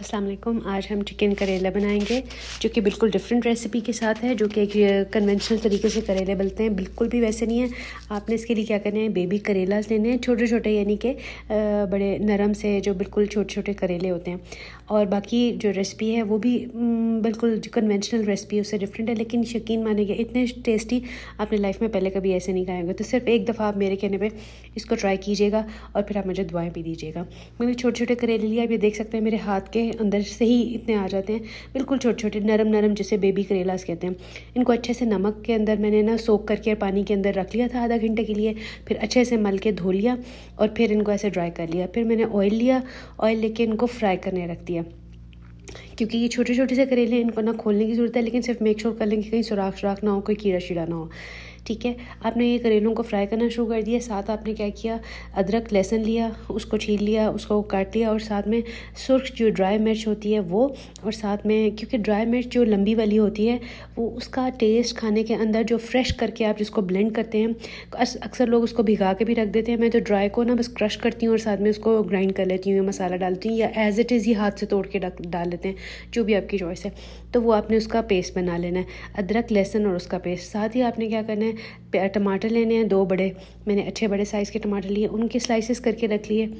असलम आज हम चिकन करेला बनाएंगे जो कि बिल्कुल डिफरेंट रेसिपी के साथ है जो कि एक कन्वेंशनल तरीके से करेले बनते हैं बिल्कुल भी वैसे नहीं है आपने इसके लिए क्या करना है बेबी करेला लेने हैं छोटे छोटे यानी कि बड़े नरम से जो बिल्कुल छोटे छोटे करेले होते हैं और बाकी जो रेसिपी है वो भी बिल्कुल जो कन्वेंशनल रेसिपी उससे डिफरेंट है लेकिन यकीन मानेंगे इतने टेस्टी आपने लाइफ में पहले कभी ऐसे नहीं खाएंगे तो सिर्फ एक दफ़ा आप मेरे कहने पर इसको ट्राई कीजिएगा और फिर आप मुझे दुआएँ भी दीजिएगा मैंने छोटे छोटे करेले लिए आप ये देख सकते हैं मेरे हाथ के अंदर से ही इतने आ जाते हैं बिल्कुल छोटे छोटे नरम नरम जिसे बेबी करेलास कहते हैं इनको अच्छे से नमक के अंदर मैंने ना सोख करके पानी के अंदर रख लिया था आधा घंटे के लिए फिर अच्छे से मल के धो लिया और फिर इनको ऐसे ड्राई कर लिया फिर मैंने ऑयल लिया ऑयल लेके इनको फ्राई करने रख दिया क्योंकि ये छोटे छोटे से करेले इनको ना खोलने की ज़रूरत है लेकिन सिर्फ मेक श्योर कर लें कि कहीं सुराख सुराख ना हो कोई कीड़ा शीड़ा ना हो ठीक है आपने ये करेलों को फ्राई करना शुरू कर दिया साथ आपने क्या किया अदरक लहसुन लिया उसको छील लिया उसको काट लिया और साथ में सुर्ख जो ड्राई मिर्च होती है वो और साथ में क्योंकि ड्राई मिर्च जो लंबी वाली होती है वो उसका टेस्ट खाने के अंदर जो फ्रेश करके आप जिसको ब्लेंड करते हैं अक्सर लोग उसको भिगा के भी रख देते हैं मैं तो ड्राई को ना बस क्रश करती हूँ और साथ में उसको ग्राइंड कर लेती हूँ या मसाला डालती हूँ या एज़ इट इज़ ही हाथ से तोड़ के डाल लेते हैं जो भी आपकी चॉइस है तो वो आपने उसका पेस्ट बना लेना है अदरक लहसन और उसका पेस्ट साथ ही आपने क्या करना है टमाटर लेने हैं दो बड़े मैंने अच्छे बड़े साइज़ के टमाटर लिए उनके स्लाइसिस करके रख लिए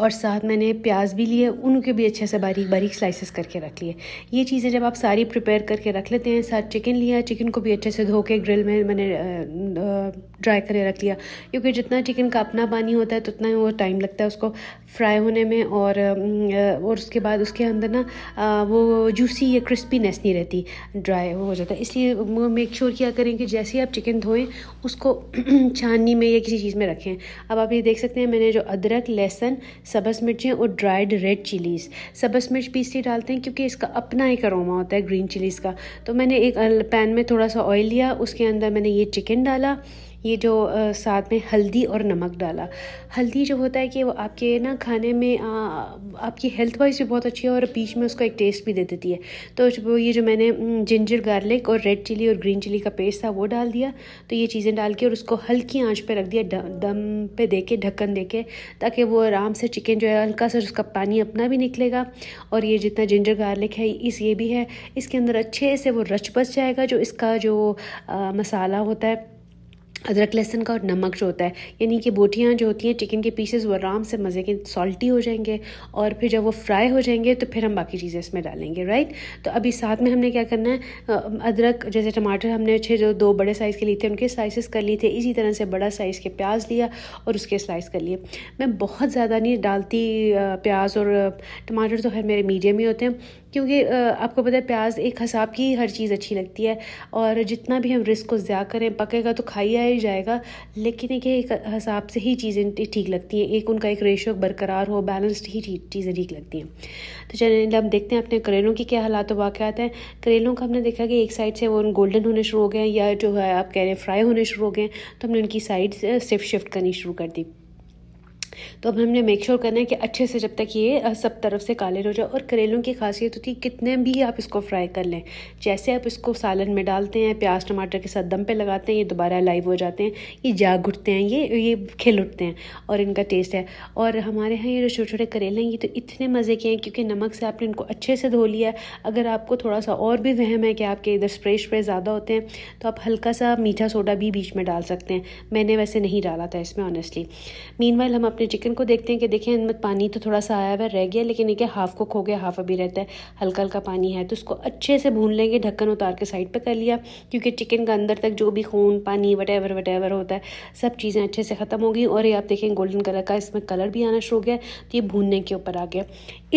और साथ मैंने प्याज भी लिए उनके भी अच्छे से बारीक बारीक स्लाइसेस करके रख लिए ये चीज़ें जब आप सारी प्रिपेयर करके रख लेते हैं साथ चिकन लिया चिकन को भी अच्छे से धो के ग्रिल में मैंने ड्राई करके रख लिया क्योंकि जितना चिकन का अपना पानी होता है तो उतना ही वो टाइम लगता है उसको फ्राई होने में और और उसके बाद उसके अंदर ना वो जूसी या क्रिस्पीनेस नहीं रहती ड्राई हो जाता है इसलिए मेक श्योर किया करें कि जैसे ही आप चिकन धोएं उसको छाननी में या किसी चीज़ में रखें अब आप ये देख सकते हैं मैंने जो अदरक लहसन सब्ज़ मिर्चें और ड्राइड रेड चिलीज़ सब्ज़ मिर्च पीस के डालते हैं क्योंकि इसका अपना एक अरोमा होता है ग्रीन चिलीज़ का तो मैंने एक पैन में थोड़ा सा ऑयल लिया उसके अंदर मैंने ये चिकन डाला ये जो साथ में हल्दी और नमक डाला हल्दी जो होता है कि वो आपके ना खाने में आ, आपकी हेल्थ वाइज भी बहुत अच्छी है और बीच में उसका एक टेस्ट भी दे देती है तो ये जो मैंने जिंजर गार्लिक और रेड चिली और ग्रीन चिली का पेस्ट था वो डाल दिया तो ये चीज़ें डाल के और उसको हल्की आँच पर रख दिया दम पे दे के ढक्कन दे के ताकि वो आराम से चिकन जो है हल्का सा उसका पानी अपना भी निकलेगा और ये जितना जिंजर गार्लिक है इस ये भी है इसके अंदर अच्छे से वो रच बच जाएगा जो इसका जो आ, मसाला होता है अदरक लहसन का और नमक जो होता है यानी कि बोटियाँ जो होती हैं चिकन के पीसेस वो आराम से मज़े के सॉल्टी हो जाएंगे और फिर जब वो फ्राई हो जाएंगे तो फिर हम बाकी चीज़ें इसमें डालेंगे राइट तो अभी साथ में हमने क्या करना है अदरक जैसे टमाटर हमने अच्छे जो दो बड़े साइज़ के लिए थे उनके स्लाइसिस कर लिए थे इसी तरह से बड़ा साइज़ के प्याज लिया और उसके स्लाइस कर लिए मैं बहुत ज़्यादा नहीं डालती प्याज और टमाटर तो खैर मेरे मीडियम ही होते हैं क्योंकि आपको पता है प्याज एक हिसाब की हर चीज़ अच्छी लगती है और जितना भी हम रिस्क को ज़्यादा करें पकेगा तो खाई ही जाएगा लेकिन एक एक हिसाब से ही चीज़ें ठीक लगती हैं एक उनका एक रेशो बरकरार हो बैलेंस्ड ही चीज़ें ठीक लगती हैं तो चलिए हम देखते हैं अपने करेलों की क्या हालात तो वाक़ात हैं करेलों का हमने देखा कि एक साइड से वो गोल्डन होने शुरू हो गए या जो है आप कह रहे हैं फ्राई होने शुरू हो गए तो हमने उनकी साइड सिर्फ शिफ्ट करनी शुरू कर दी तो अब हमने मेक श्योर करना है कि अच्छे से जब तक ये सब तरफ से काले हो जाए और करेलों की खासियत होती है कितने भी आप इसको फ्राई कर लें जैसे आप इसको सालन में डालते हैं प्याज टमाटर के साथ दम पे लगाते हैं ये दोबारा लाइव हो जाते हैं ये जाग उठते हैं ये ये खिल उठते हैं और इनका टेस्ट है और हमारे यहाँ ये जो छोटे छोटे करेले हैं ये तो इतने मज़े के हैं क्योंकि नमक से आपने इनको अच्छे से धो लिया है अगर आपको थोड़ा सा और भी वहम है कि आपके इधर स्प्रे स्प्रे ज़्यादा होते हैं तो आप हल्का सा मीठा सोडा भी बीच में डाल सकते हैं मैंने वैसे नहीं डाला था इसमें ऑनेस्टली मीन हम अपने अपने चिकन को देखते हैं कि देखें इनमें पानी तो थोड़ा सा आया हुआ रह गया लेकिन ये हाफ़ कुक हो गया हाफ़ अभी रहता है हल्का हल्का पानी है तो उसको अच्छे से भून लेंगे ढक्कन उतार के साइड पर कर लिया क्योंकि चिकन का अंदर तक जो भी खून पानी वट एवर वट एवर होता है सब चीज़ें अच्छे से ख़त्म होगी और ये आप देखें गोल्डन कलर का इसमें कलर भी आना शुरू हो गया तो ये भूनने के ऊपर आ गया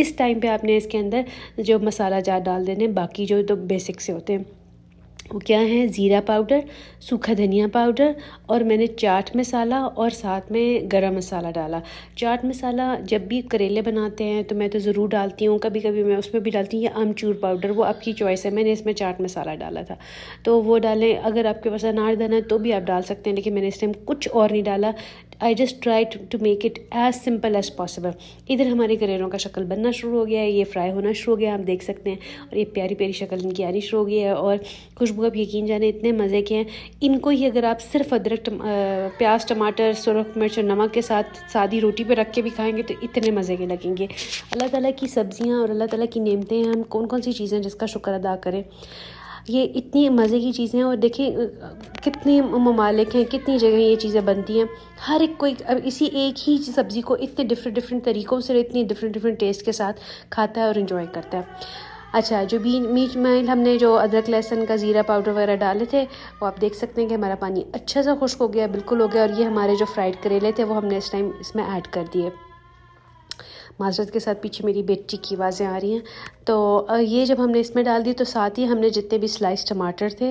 इस टाइम पर आपने इसके अंदर जो मसाला जार डाल देने बाकी जो तो बेसिक से होते हैं वो क्या है ज़ीरा पाउडर सूखा धनिया पाउडर और मैंने चाट मसाला और साथ में गरम मसाला डाला चाट मसाला जब भी करेले बनाते हैं तो मैं तो ज़रूर डालती हूँ कभी कभी मैं उसमें भी डालती हूँ या आमचूर पाउडर वो आपकी चॉइस है मैंने इसमें चाट मसाला डाला था तो वो डालें अगर आपके पास अनारदाना है तो भी आप डाल सकते हैं लेकिन मैंने इस टाइम कुछ और नहीं डाला I just try to make it as simple as possible इधर हमारे करेलों का शक्ल बनना शुरू हो गया है ये फ्राई होना शुरू हो गया आप देख सकते हैं और ये प्यारी प्यारी शक्ल इनकी आनी शुरू हो गई है और कुछ खुशबू आप यकीन जाने इतने मज़े के हैं इनको ही अगर आप सिर्फ अदरक टम, प्याज टमाटर सुरख मिर्च और नमक के साथ सादी रोटी पे रख के भी खाएंगे तो इतने मज़े के लगेंगे अल्लाह ताला की सब्ज़ियाँ और अल्लाह ताला की नेमतें हैं हम कौन कौन सी चीज़ें जिसका शुक्र अदा करें ये इतनी मज़े की चीज़ें हैं और देखें कितने ममालिक हैं कितनी जगह ये चीज़ें बनती हैं हर एक कोई अब इसी एक ही सब्ज़ी को इतने डिफरेंट डिफरेंट तरीक़ों से इतनी डिफरेंट डिफरेंट टेस्ट के साथ खाता है और इन्जॉय करता है अच्छा जो बीन बीच मैल हमने जो अदरक लहसन का ज़ीरा पाउडर वगैरह डाले थे वो आप देख सकते हैं कि हमारा पानी अच्छे से खुश्क हो गया बिल्कुल हो गया और ये हमारे जो फ्राइड करेले थे वो हमने इस टाइम इसमें ऐड कर दिए माजरत के साथ पीछे मेरी बेटी की आवाज़ें आ रही हैं तो ये जब हमने इसमें डाल दी तो साथ ही हमने जितने भी स्लाइस टमाटर थे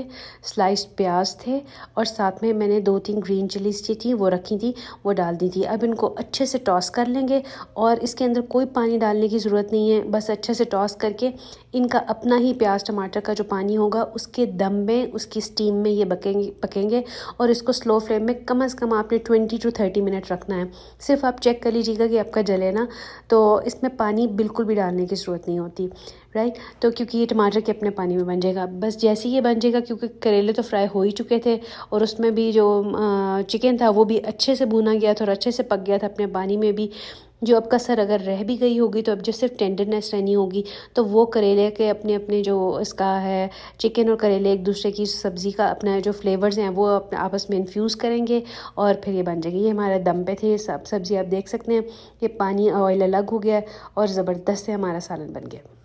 स्लाइस प्याज थे और साथ में मैंने दो तीन ग्रीन चिलीज जो थी वो रखी थी वो डाल दी थी अब इनको अच्छे से टॉस कर लेंगे और इसके अंदर कोई पानी डालने की ज़रूरत नहीं है बस अच्छे से टॉस करके इनका अपना ही प्याज टमाटर का जो पानी होगा उसके दम में उसकी स्टीम में ये पकेंगे पकेंगे और इसको स्लो फ्लेम में कम अज़ कम आपने ट्वेंटी टू थर्टी मिनट रखना है सिर्फ आप चेक कर लीजिएगा कि आपका जले ना तो इसमें पानी बिल्कुल भी डालने की ज़रूरत नहीं होती राइट तो क्योंकि ये टमाटर के अपने पानी में बन जाएगा बस जैसे ही ये बन जाएगा क्योंकि करेले तो फ्राई हो ही चुके थे और उसमें भी जो चिकन था वो भी अच्छे से भुना गया था और अच्छे से पक गया था अपने पानी में भी जो अब कसर अगर रह भी गई होगी तो अब जो सिर्फ टेंडरनेस रहनी होगी तो वो करेले के अपने अपने जो इसका है चिकन और करेले एक दूसरे की सब्ज़ी का अपना जो फ्लेवर्स हैं वो अपने आपस में इन्फ्यूज़ करेंगे और फिर ये बन जाएगी ये हमारे दम पे थे सब सब्ज़ी आप देख सकते हैं ये पानी ऑयल अलग हो गया और ज़बरदस्त से हमारा सालन बन गया